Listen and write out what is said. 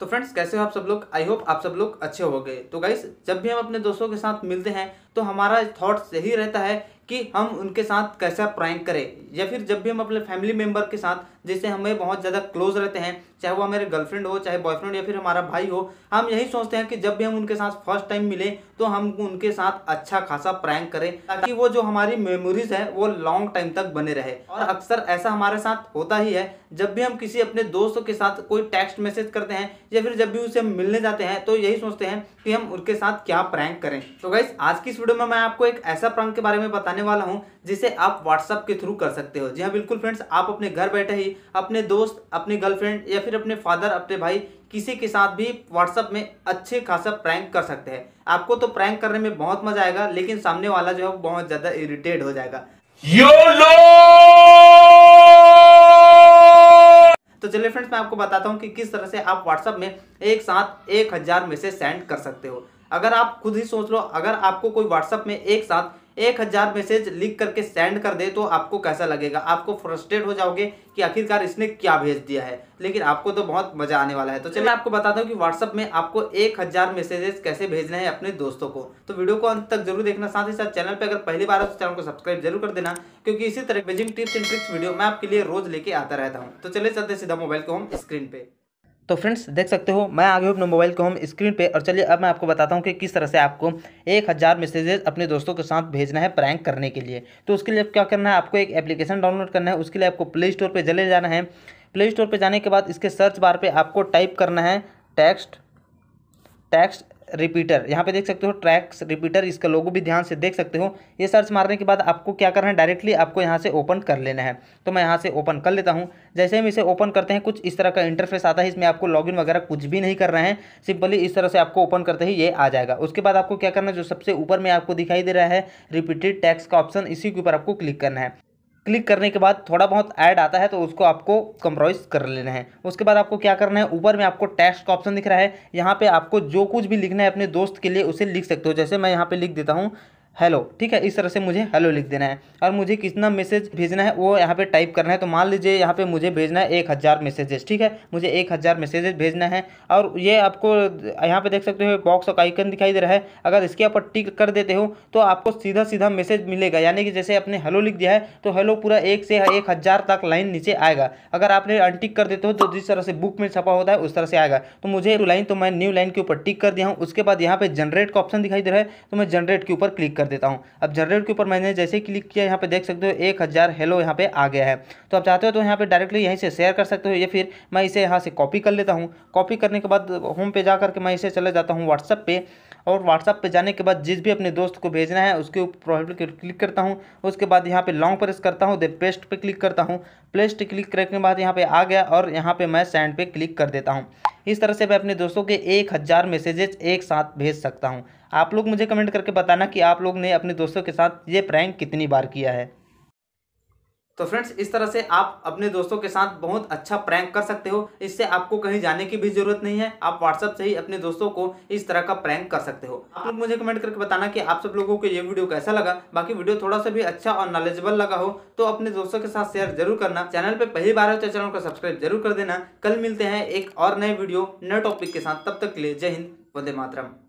तो फ्रेंड्स कैसे हो आप सब लोग आई होप आप सब लोग अच्छे हो गए तो गाइस जब भी हम अपने दोस्तों के साथ मिलते हैं तो हमारा थॉट्स यही रहता है कि हम उनके साथ कैसा प्रैंक करें या फिर जब भी हम अपने फैमिली मेम्बर के साथ जैसे हमें बहुत ज़्यादा क्लोज रहते हैं चाहे वो हमारे गर्लफ्रेंड हो चाहे बॉयफ्रेंड या फिर हमारा भाई हो हम यही सोचते हैं कि जब भी हम उनके साथ फर्स्ट टाइम मिलें तो हम उनके साथ अच्छा खासा प्रैंक करें ताकि वो जो हमारी मेमोरीज है वो लॉन्ग टाइम तक बने रहे और अक्सर ऐसा हमारे साथ होता ही है जब भी हम किसी अपने दोस्तों के साथ कोई टेक्स्ट मैसेज करते हैं या फिर जब भी उसे मिलने जाते हैं तो यही सोचते हैं कि हम उनके साथ क्या प्रैंक करें तो गाइस आज की इस वीडियो में मैं आपको एक ऐसा प्रांग के बारे में बताने वाला हूं जिसे आप व्हाट्सअप के थ्रू कर सकते हो जी हाँ बिल्कुल फ्रेंड्स आप अपने घर बैठे ही अपने दोस्त अपने गर्लफ्रेंड या फिर अपने फादर अपने भाई किसी के साथ भी व्हाट्सअप में अच्छे खासा प्रैंक कर सकते हैं आपको तो प्रैंक करने में बहुत मजा आएगा लेकिन सामने वाला जो है बहुत ज़्यादा इरिटेट हो जाएगा तो चलिए फ्रेंड्स मैं आपको बताता हूँ कि किस तरह से आप व्हाट्सअप में एक साथ एक हज़ार मैसेज सेंड कर सकते हो अगर आप खुद ही सोच लो अगर आपको कोई व्हाट्सअप में एक साथ एक हज़ार मैसेज लिख करके सेंड कर दे तो आपको कैसा लगेगा आपको फ्रस्ट्रेट हो जाओगे कि आखिरकार इसने क्या भेज दिया है लेकिन आपको तो बहुत मजा आने वाला है तो चलिए हम्म। आपको बताता हूँ कि व्हाट्सअप में आपको एक हज़ार मैसेजेस कैसे भेजने हैं अपने दोस्तों को तो वीडियो को अंत तक जरूर देखना साथ ही साथ चैनल पर अगर पहली बार तो चैनल को सब्सक्राइब जरूर कर देना क्योंकि इसी तरह बेजिंग टिप्स एंड ट्रिक्स वीडियो मैं आपके लिए रोज लेके आता रहता हूँ तो चले चलते सीधा मोबाइल को हम स्क्रीन पे तो फ्रेंड्स देख सकते हो मैं आगे हूँ अपने मोबाइल को हम स्क्रीन पे और चलिए अब मैं आपको बताता हूँ कि किस तरह से आपको एक हज़ार मैसेजेस अपने दोस्तों के साथ भेजना है प्रैंक करने के लिए तो उसके लिए क्या करना है आपको एक एप्लीकेशन डाउनलोड करना है उसके लिए आपको प्ले स्टोर पर चले जाना है प्ले स्टोर पर जाने के बाद इसके सर्च बार पर आपको टाइप करना है टैक्सट टैक्सट रिपीटर यहाँ पे देख सकते हो ट्रैक्स रिपीटर इसका लोगो भी ध्यान से देख सकते हो ये सर्च मारने के बाद आपको क्या करना है डायरेक्टली आपको यहाँ से ओपन कर लेना है तो मैं यहाँ से ओपन कर लेता हूँ जैसे हम इसे ओपन करते हैं कुछ इस तरह का इंटरफेस आता है इसमें आपको लॉगिन वगैरह कुछ भी नहीं कर रहे हैं सिंपली इस तरह से आपको ओपन करते ही ये आ जाएगा उसके बाद आपको क्या करना है जो सबसे ऊपर में आपको दिखाई दे रहा है रिपीटेड टैक्स का ऑप्शन इसी के ऊपर आपको क्लिक करना है क्लिक करने के बाद थोड़ा बहुत ऐड आता है तो उसको आपको कंप्रोमाइज़ कर लेना है उसके बाद आपको क्या करना है ऊपर में आपको टेक्स्ट का ऑप्शन दिख रहा है यहाँ पे आपको जो कुछ भी लिखना है अपने दोस्त के लिए उसे लिख सकते हो जैसे मैं यहाँ पे लिख देता हूँ हेलो ठीक है इस तरह से मुझे हेलो लिख देना है और मुझे कितना मैसेज भेजना है वो यहाँ पे टाइप करना है तो मान लीजिए यहाँ पे मुझे भेजना है एक हज़ार मैसेजेस ठीक है मुझे एक हज़ार मैसेजेस भेजना है और ये आपको यहाँ पे देख सकते हो बॉक्स का आइकन दिखाई दे रहा है अगर इसके ऊपर टिक कर देते हो तो आपको सीधा सीधा मैसेज मिलेगा यानी कि जैसे आपने हेलो लिख दिया है तो हेलो पूरा एक से एक हज़ार तक लाइन नीचे आएगा अगर आपने अनटिक कर देते हो तो जिस तरह से बुक में छपा होता है उस तरह से आएगा तो मुझे लाइन तो मैं न्यू लाइन के ऊपर टिक कर दिया हूँ उसके बाद यहाँ पर जनरेट का ऑप्शन दिखाई दे रहा है तो मैं जनरेट के ऊपर क्लिक कर कर देता हूँ अब जनरेट के ऊपर मैंने जैसे क्लिक किया यहाँ पे देख सकते हो एक हज़ार हेलो यहाँ पे आ गया है तो आप चाहते हो तो यहाँ पे डायरेक्टली यहीं से शेयर कर सकते हो या फिर मैं इसे यहाँ से कॉपी कर लेता हूँ कॉपी करने के बाद होम पे जा करके मैं इसे चले जाता हूँ व्हाट्सअप पे और व्हाट्सअप पे जाने के बाद जिस भी अपने दोस्त को भेजना है उसके ऊपर प्रोफाइल क्लिक करता हूँ उसके बाद यहाँ पे लॉन्ग प्रेस करता हूँ दे पेस्ट पे क्लिक करता हूँ पेस्ट क्लिक करने के बाद यहाँ पे आ गया और यहाँ पे मैं सेंड पे क्लिक कर देता हूँ इस तरह से मैं अपने दोस्तों के एक हज़ार मैसेजेस एक साथ भेज सकता हूँ आप लोग मुझे कमेंट करके बताना कि आप लोग ने अपने दोस्तों के साथ ये प्रैंक कितनी बार किया है तो फ्रेंड्स इस तरह से आप अपने दोस्तों के साथ बहुत अच्छा प्रैंक कर सकते हो इससे आपको कहीं जाने की भी जरूरत नहीं है आप व्हाट्सअप से ही अपने दोस्तों को इस तरह का प्रैंक कर सकते हो आप लोग मुझे कमेंट करके बताना कि आप सब लोगों को ये वीडियो कैसा लगा बाकी वीडियो थोड़ा सा भी अच्छा और नॉलेजेबल लगा हो तो अपने दोस्तों के साथ शेयर जरूर करना चैनल पर पहली बार होते तो चैनल को सब्सक्राइब जरूर कर देना कल मिलते हैं एक और नए वीडियो नए टॉपिक के साथ तब तक के लिए जय हिंद वंदे मातरम